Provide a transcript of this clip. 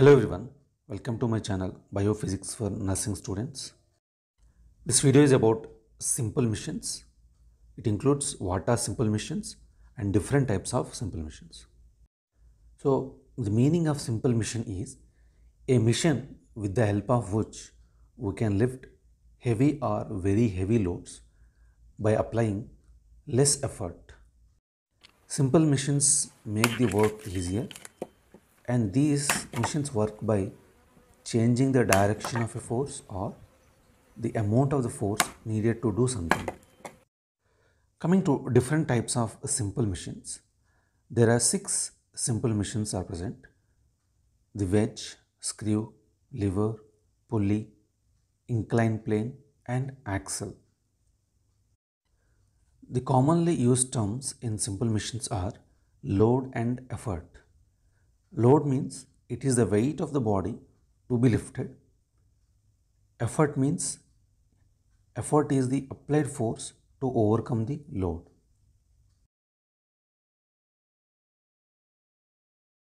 Hello everyone, welcome to my channel Biophysics for Nursing Students. This video is about simple missions. It includes what are simple missions and different types of simple missions. So the meaning of simple mission is a mission with the help of which we can lift heavy or very heavy loads by applying less effort. Simple missions make the work easier and these machines work by changing the direction of a force or the amount of the force needed to do something. Coming to different types of simple machines, there are six simple machines are present. The wedge, screw, lever, pulley, inclined plane and axle. The commonly used terms in simple machines are load and effort. Load means it is the weight of the body to be lifted. Effort means effort is the applied force to overcome the load.